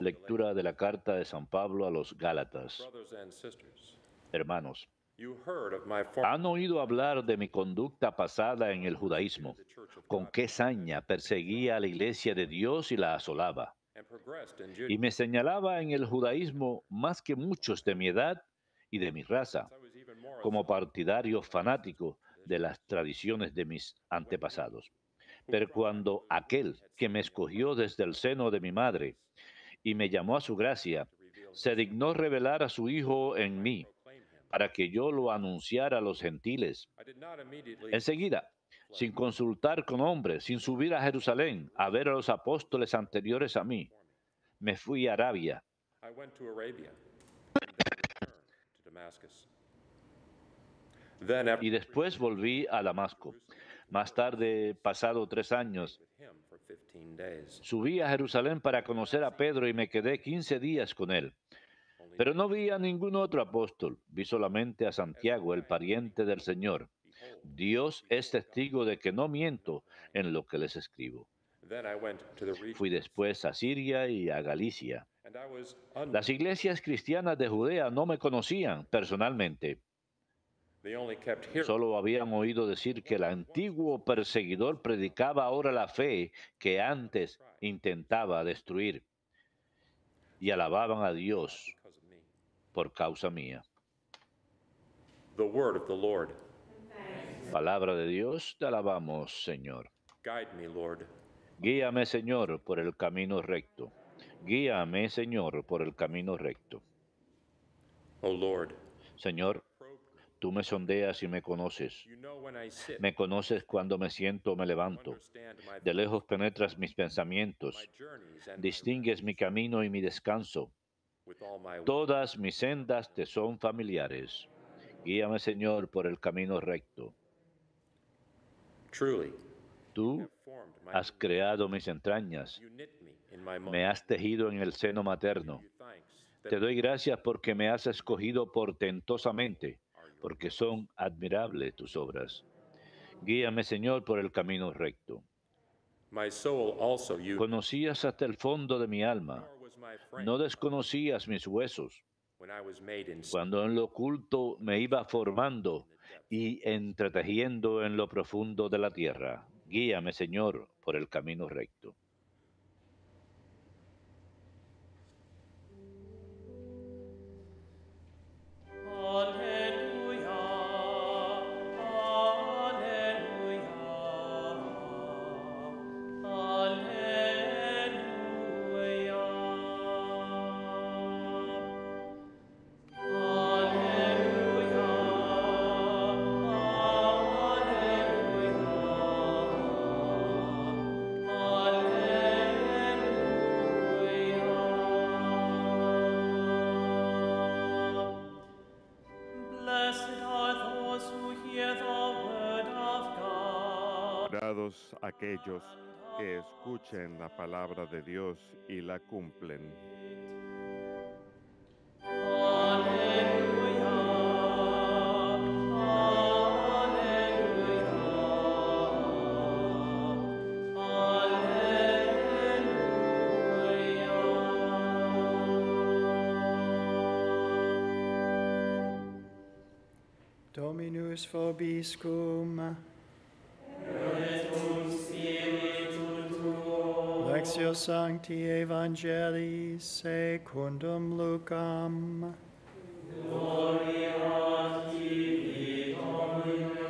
Lectura de la carta de San Pablo a los Gálatas. Hermanos, han oído hablar de mi conducta pasada en el judaísmo, con qué saña perseguía a la iglesia de Dios y la asolaba. Y me señalaba en el judaísmo más que muchos de mi edad y de mi raza, como partidario fanático de las tradiciones de mis antepasados. Pero cuando aquel que me escogió desde el seno de mi madre y me llamó a su gracia, se dignó revelar a su Hijo en mí, para que yo lo anunciara a los gentiles. Enseguida, sin consultar con hombres, sin subir a Jerusalén a ver a los apóstoles anteriores a mí, me fui a Arabia. Y después volví a Damasco. Más tarde, pasado tres años, subí a Jerusalén para conocer a Pedro y me quedé 15 días con él. Pero no vi a ningún otro apóstol, vi solamente a Santiago, el pariente del Señor. Dios es testigo de que no miento en lo que les escribo. Fui después a Siria y a Galicia. Las iglesias cristianas de Judea no me conocían personalmente. Solo habían oído decir que el antiguo perseguidor predicaba ahora la fe que antes intentaba destruir. Y alababan a Dios por causa mía. Palabra de Dios, te alabamos, Señor. Guíame, Señor, por el camino recto. Guíame, Señor, por el camino recto. Señor, Tú me sondeas y me conoces. Me conoces cuando me siento o me levanto. De lejos penetras mis pensamientos. Distingues mi camino y mi descanso. Todas mis sendas te son familiares. Guíame, Señor, por el camino recto. Tú has creado mis entrañas. Me has tejido en el seno materno. Te doy gracias porque me has escogido portentosamente porque son admirables tus obras. Guíame, Señor, por el camino recto. Conocías hasta el fondo de mi alma. No desconocías mis huesos. Cuando en lo oculto me iba formando y entretejiendo en lo profundo de la tierra. Guíame, Señor, por el camino recto. aquellos que escuchen la palabra de Dios y la cumplen. vobiscum. Et cum spiritu tuo. Lectio Sancti Evangelii secundum Lucam. Gloria tibi, Domine.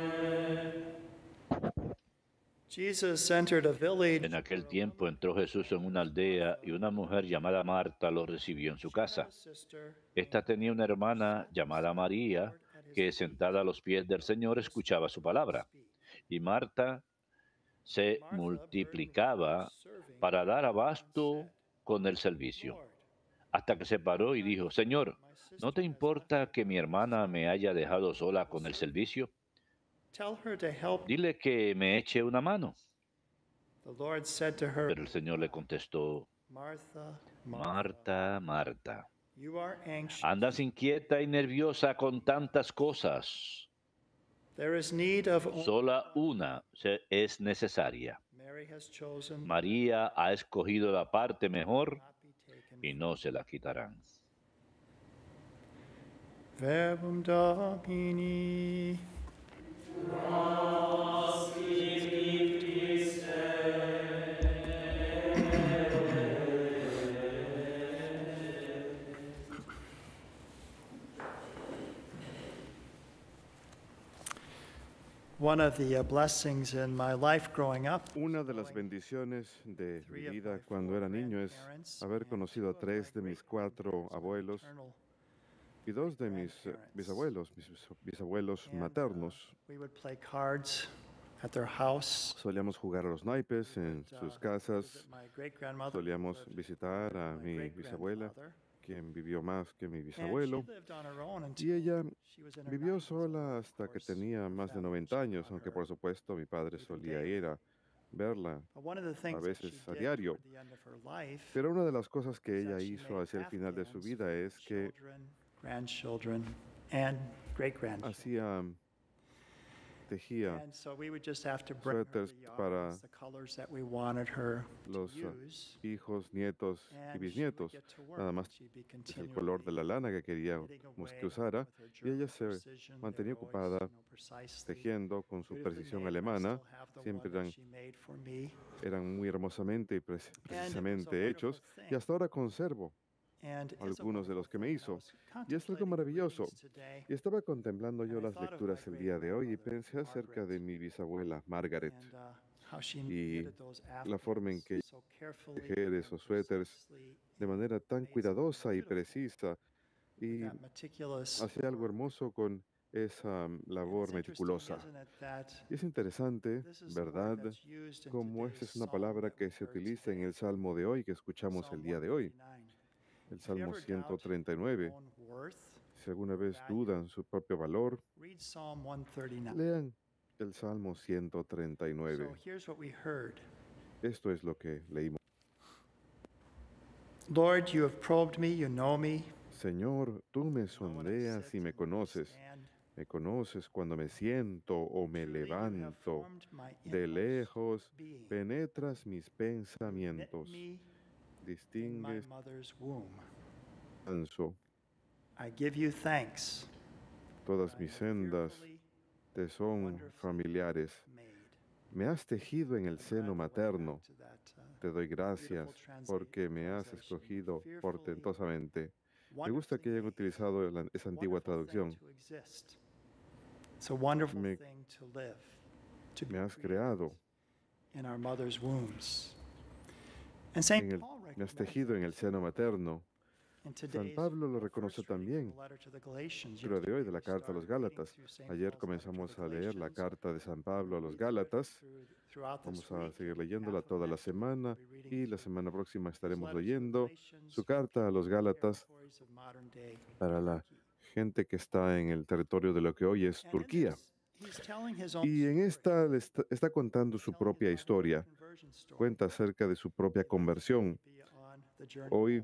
Jesus entered a village. En aquel tiempo entró Jesús en una aldea y una mujer llamada Marta lo recibió en su casa. Esta tenía una hermana llamada María que sentada a los pies del Señor escuchaba su palabra. Y Marta se multiplicaba para dar abasto con el servicio. Hasta que se paró y dijo, Señor, ¿no te importa que mi hermana me haya dejado sola con el servicio? Dile que me eche una mano. Pero el Señor le contestó, Marta, Marta. Andas inquieta y nerviosa con tantas cosas. Sola una es necesaria. María ha escogido la parte mejor y no se la quitarán. Verbum Domini. Una de las bendiciones de mi vida cuando era niño es haber conocido a tres de mis cuatro abuelos y dos de mis eh, bisabuelos, mis bisabuelos maternos. Solíamos jugar a los naipes en sus uh, casas, solíamos visitar a mi bisabuela quien vivió más que mi bisabuelo, y ella vivió sola hasta que tenía más de 90 años, aunque por supuesto mi padre solía ir a verla a veces a diario. Pero una de las cosas que ella hizo hacia el final de su vida es que hacía tejía suéteres para los uh, hijos, nietos y bisnietos. Nada más el color de la lana que quería que usara y ella se mantenía ocupada tejiendo con su precisión alemana. Siempre eran muy hermosamente y precisamente hechos y hasta ahora conservo algunos de los que me hizo. Y es algo maravilloso. Y estaba contemplando yo las lecturas el día de hoy y pensé acerca de mi bisabuela, Margaret, uh, y la forma en que tejer esos suéteres de manera tan cuidadosa y precisa y hacía algo hermoso con esa um, labor meticulosa. Y es interesante, ¿verdad?, como esta es una palabra que se utiliza en el salmo de hoy, que escuchamos el día de hoy, el Salmo 139. Si alguna vez dudan su propio valor, lean el Salmo 139. Esto es lo que leímos. Señor, tú me sondeas y me conoces. Me conoces cuando me siento o me levanto. De lejos penetras mis pensamientos distingues Anso. I give you thanks. Todas mis sendas te son familiares. Me has tejido en el seno materno. Uh, te doy gracias porque me has escogido portentosamente. Me gusta que hayan utilizado esa antigua traducción. Me, me has creado en el tejido en el seno materno. San Pablo lo reconoce también. Pero de hoy, de la carta a los Gálatas. Ayer comenzamos a leer la carta de San Pablo a los Gálatas. Vamos a seguir leyéndola toda la semana y la semana próxima estaremos leyendo su carta a los Gálatas para la gente que está en el territorio de lo que hoy es Turquía. Y en esta está contando su propia historia, cuenta acerca de su propia conversión Hoy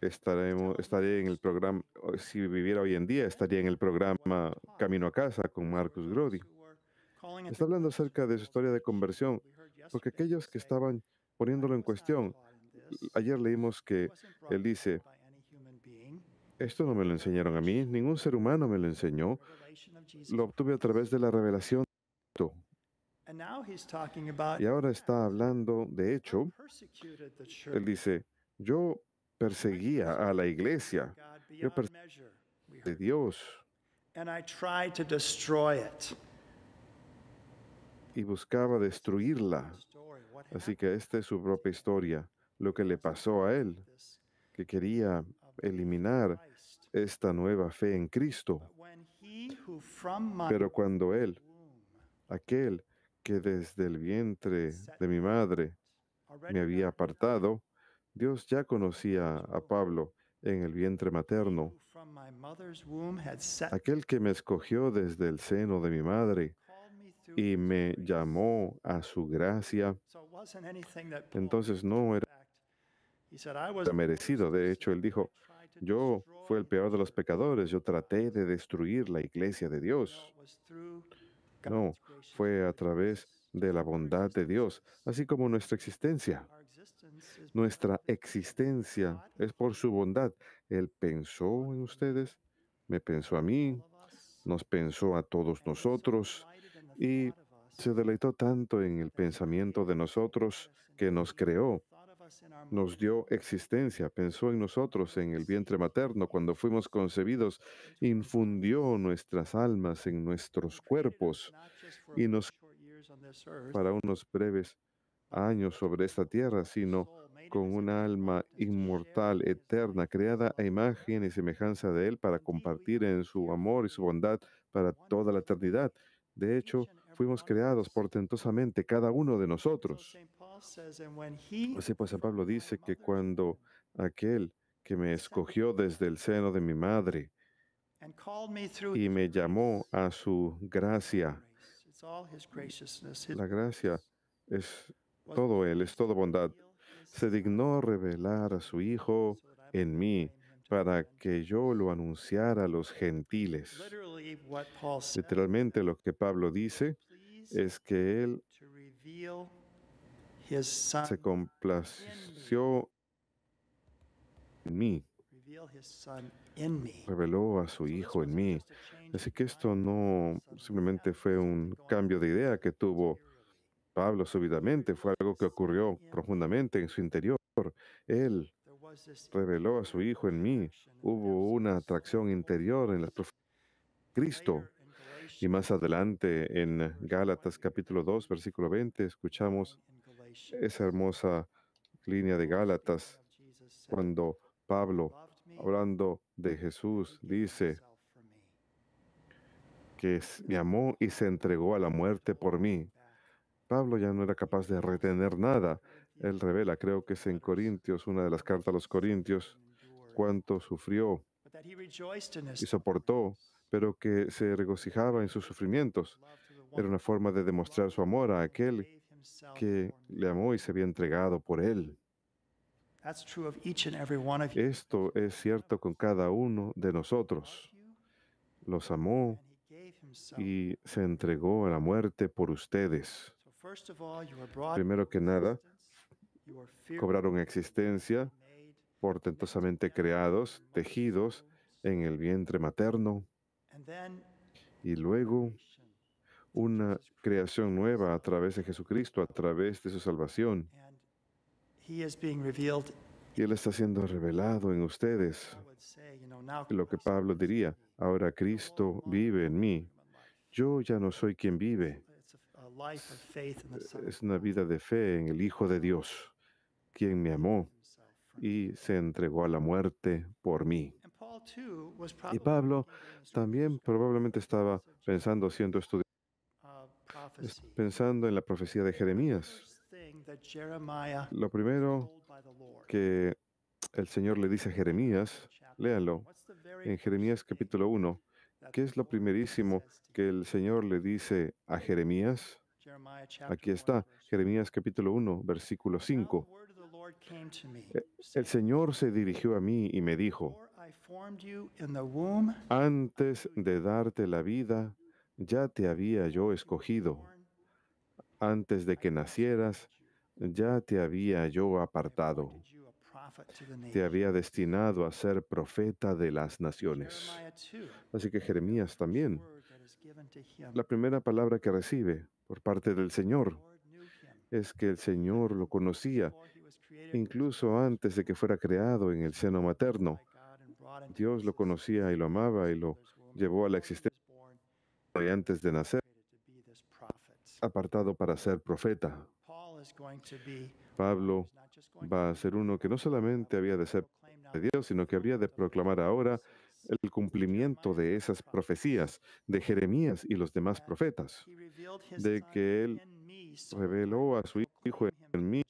estaremos, estaré en el programa, si viviera hoy en día, estaría en el programa Camino a Casa con Marcus Grody. Está hablando acerca de su historia de conversión, porque aquellos que estaban poniéndolo en cuestión, ayer leímos que él dice, esto no me lo enseñaron a mí, ningún ser humano me lo enseñó, lo obtuve a través de la revelación de y ahora está hablando, de hecho, él dice, yo perseguía a la iglesia, yo perseguía de Dios. Y buscaba destruirla. Así que esta es su propia historia, lo que le pasó a él, que quería eliminar esta nueva fe en Cristo. Pero cuando él, aquel que desde el vientre de mi madre me había apartado, Dios ya conocía a Pablo en el vientre materno. Aquel que me escogió desde el seno de mi madre y me llamó a su gracia. Entonces no era merecido. De hecho, él dijo, yo fui el peor de los pecadores, yo traté de destruir la iglesia de Dios. No, fue a través de la bondad de Dios, así como nuestra existencia. Nuestra existencia es por su bondad. Él pensó en ustedes, me pensó a mí, nos pensó a todos nosotros y se deleitó tanto en el pensamiento de nosotros que nos creó nos dio existencia, pensó en nosotros en el vientre materno cuando fuimos concebidos, infundió nuestras almas en nuestros cuerpos y nos para unos breves años sobre esta tierra, sino con una alma inmortal, eterna, creada a imagen y semejanza de Él para compartir en su amor y su bondad para toda la eternidad. De hecho, fuimos creados portentosamente, cada uno de nosotros. Así pues, pues, San Pablo dice que cuando aquel que me escogió desde el seno de mi madre y me llamó a su gracia, la gracia es todo Él, es toda bondad, se dignó revelar a su Hijo en mí para que yo lo anunciara a los gentiles. Literalmente lo que Pablo dice es que Él se complació en mí, reveló a su hijo en mí. Así que esto no simplemente fue un cambio de idea que tuvo Pablo súbitamente, fue algo que ocurrió profundamente en su interior. Él reveló a su hijo en mí. Hubo una atracción interior en la Cristo. Y más adelante en Gálatas capítulo 2, versículo 20, escuchamos esa hermosa línea de Gálatas, cuando Pablo, hablando de Jesús, dice que me amó y se entregó a la muerte por mí. Pablo ya no era capaz de retener nada. Él revela, creo que es en Corintios, una de las cartas a los Corintios, cuánto sufrió y soportó, pero que se regocijaba en sus sufrimientos. Era una forma de demostrar su amor a aquel que le amó y se había entregado por él. Esto es cierto con cada uno de nosotros. Los amó y se entregó a la muerte por ustedes. Primero que nada, cobraron existencia, portentosamente creados, tejidos en el vientre materno, y luego una creación nueva a través de Jesucristo, a través de su salvación. Y Él está siendo revelado en ustedes. Lo que Pablo diría, ahora Cristo vive en mí. Yo ya no soy quien vive. Es una vida de fe en el Hijo de Dios, quien me amó y se entregó a la muerte por mí. Y Pablo también probablemente estaba pensando haciendo estudios, pensando en la profecía de Jeremías. Lo primero que el Señor le dice a Jeremías, léalo, en Jeremías capítulo 1, ¿qué es lo primerísimo que el Señor le dice a Jeremías? Aquí está, Jeremías capítulo 1, versículo 5. E, el Señor se dirigió a mí y me dijo, antes de darte la vida ya te había yo escogido. Antes de que nacieras, ya te había yo apartado. Te había destinado a ser profeta de las naciones. Así que Jeremías también. La primera palabra que recibe por parte del Señor es que el Señor lo conocía incluso antes de que fuera creado en el seno materno. Dios lo conocía y lo amaba y lo llevó a la existencia antes de nacer, apartado para ser profeta. Pablo va a ser uno que no solamente había de ser de Dios, sino que habría de proclamar ahora el cumplimiento de esas profecías de Jeremías y los demás profetas, de que él reveló a su hijo en mí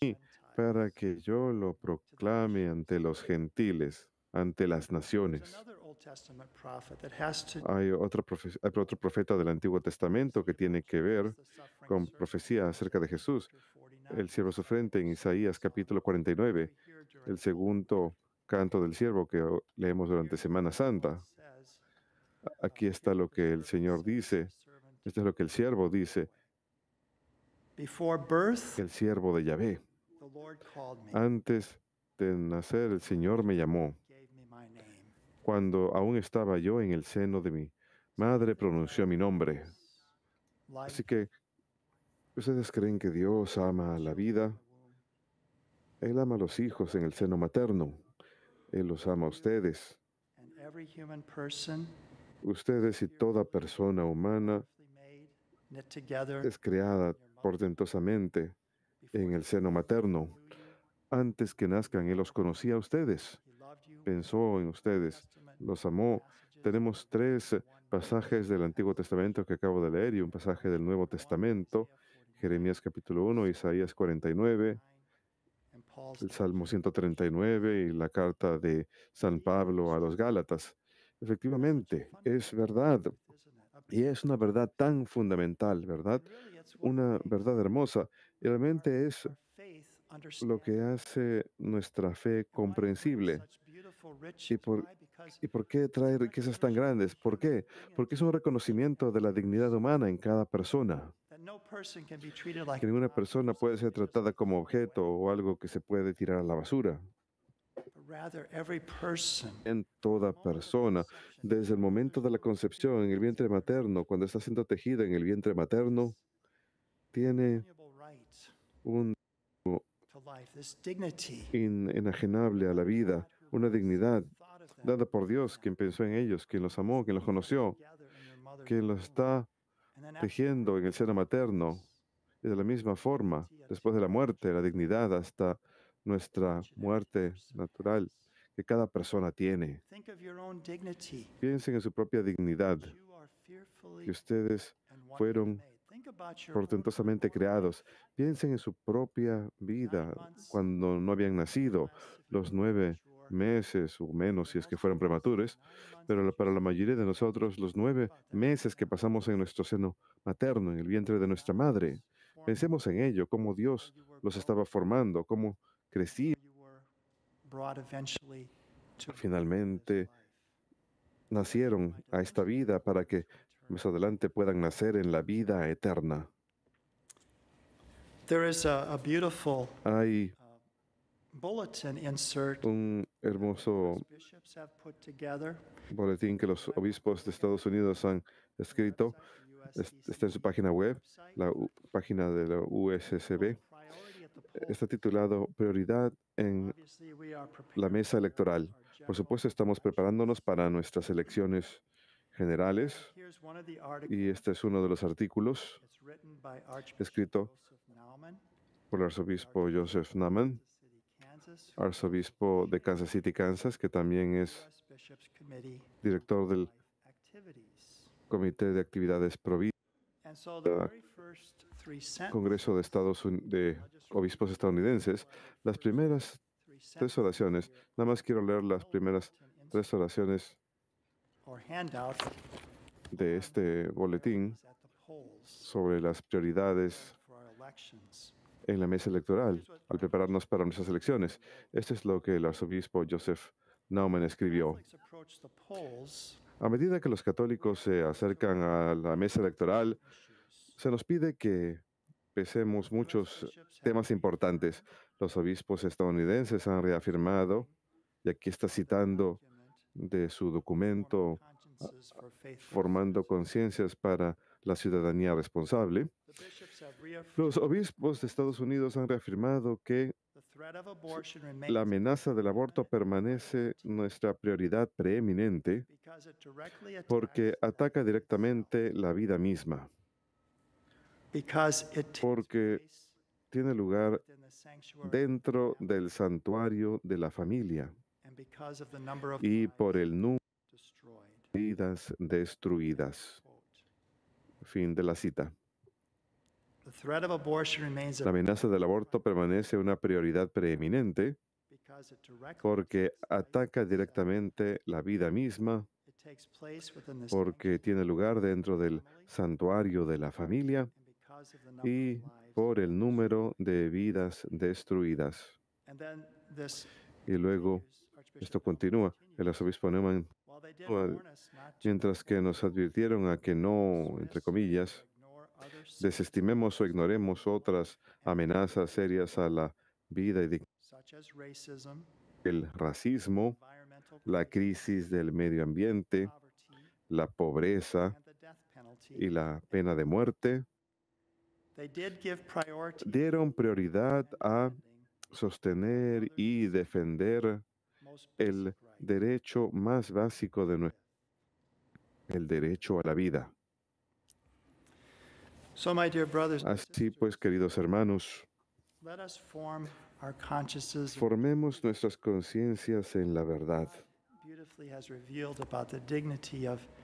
para que yo lo proclame ante los gentiles, ante las naciones. Hay otro, profeta, otro profeta del Antiguo Testamento que tiene que ver con profecía acerca de Jesús, el siervo sufrente en Isaías capítulo 49, el segundo canto del siervo que leemos durante Semana Santa. Aquí uh, está lo que el Señor dice, esto es lo que el siervo dice. El siervo de Yahvé. Antes de nacer, el Señor me llamó. Cuando aún estaba yo en el seno de mi madre, pronunció mi nombre. Así que, ¿ustedes creen que Dios ama la vida? Él ama a los hijos en el seno materno. Él los ama a ustedes. Ustedes y toda persona humana es creada portentosamente en el seno materno. Antes que nazcan, Él los conocía a ustedes pensó en ustedes, los amó. Tenemos tres pasajes del Antiguo Testamento que acabo de leer y un pasaje del Nuevo Testamento, Jeremías capítulo 1, Isaías 49, el Salmo 139 y la carta de San Pablo a los Gálatas. Efectivamente, es verdad. Y es una verdad tan fundamental, ¿verdad? Una verdad hermosa. Y realmente es lo que hace nuestra fe comprensible. ¿Y por, ¿Y por qué trae riquezas tan grandes? ¿Por qué? Porque es un reconocimiento de la dignidad humana en cada persona. Que ninguna persona puede ser tratada como objeto o algo que se puede tirar a la basura. En toda persona, desde el momento de la concepción en el vientre materno, cuando está siendo tejida en el vientre materno, tiene un derecho enajenable a la vida, una dignidad dada por Dios, quien pensó en ellos, quien los amó, quien los conoció, quien los está tejiendo en el seno materno. Y de la misma forma, después de la muerte, la dignidad hasta nuestra muerte natural que cada persona tiene. Piensen en su propia dignidad, que ustedes fueron portentosamente creados. Piensen en su propia vida cuando no habían nacido, los nueve meses o menos si es que fueron prematuros, pero para la mayoría de nosotros los nueve meses que pasamos en nuestro seno materno, en el vientre de nuestra madre, pensemos en ello, cómo Dios los estaba formando, cómo crecían. Finalmente nacieron a esta vida para que más adelante puedan nacer en la vida eterna. Hay un hermoso boletín que los obispos de Estados Unidos han escrito. Está en su página web, la página de la USSB. Está titulado Prioridad en la mesa electoral. Por supuesto, estamos preparándonos para nuestras elecciones generales y este es uno de los artículos escrito por el arzobispo Joseph Naumann arzobispo de Kansas City, Kansas, que también es director del Comité de Actividades del Congreso de, de Obispos Estadounidenses, las primeras tres oraciones, nada más quiero leer las primeras tres oraciones de este boletín sobre las prioridades en la mesa electoral al prepararnos para nuestras elecciones. Esto es lo que el arzobispo Joseph Naumann escribió. A medida que los católicos se acercan a la mesa electoral, se nos pide que pesemos muchos temas importantes. Los obispos estadounidenses han reafirmado, y aquí está citando de su documento, formando conciencias para la ciudadanía responsable, los obispos de Estados Unidos han reafirmado que la amenaza del aborto permanece nuestra prioridad preeminente porque ataca directamente la vida misma, porque tiene lugar dentro del santuario de la familia y por el número de vidas destruidas. Fin de la cita. La amenaza del aborto permanece una prioridad preeminente porque ataca directamente la vida misma, porque tiene lugar dentro del santuario de la familia y por el número de vidas destruidas. Y luego esto continúa. El arzobispo Neumann mientras que nos advirtieron a que no, entre comillas, desestimemos o ignoremos otras amenazas serias a la vida y dignidad, el racismo, la crisis del medio ambiente, la pobreza y la pena de muerte, dieron prioridad a sostener y defender el derecho más básico de nuestro el derecho a la vida. Así pues, queridos hermanos, formemos nuestras conciencias en la verdad.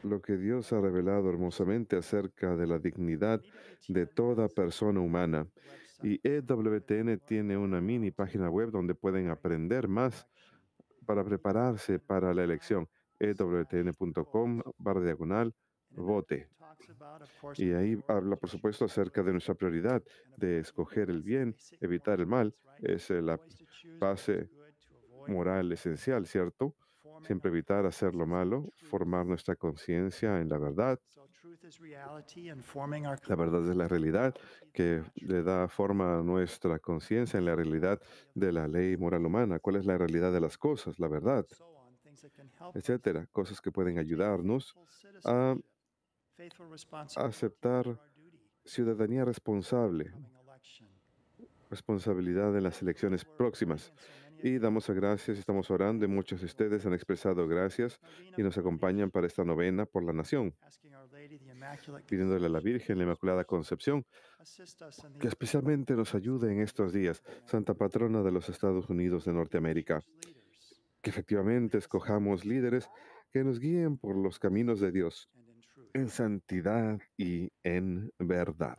Lo que Dios ha revelado hermosamente acerca de la dignidad de toda persona humana. Y EWTN e tiene una mini página web donde pueden aprender más para prepararse para la elección. EWTN.com, barra diagonal, vote. Y ahí habla, por supuesto, acerca de nuestra prioridad de escoger el bien, evitar el mal. Es eh, la base moral esencial, ¿cierto? Siempre evitar hacer lo malo, formar nuestra conciencia en la verdad, la verdad es la realidad que le da forma a nuestra conciencia en la realidad de la ley moral humana. ¿Cuál es la realidad de las cosas? La verdad, etcétera. Cosas que pueden ayudarnos a aceptar ciudadanía responsable, responsabilidad en las elecciones próximas. Y damos gracias, estamos orando y muchos de ustedes han expresado gracias y nos acompañan para esta novena por la nación pidiéndole a la Virgen, la Inmaculada Concepción, que especialmente nos ayude en estos días, Santa Patrona de los Estados Unidos de Norteamérica, que efectivamente escojamos líderes que nos guíen por los caminos de Dios, en santidad y en verdad.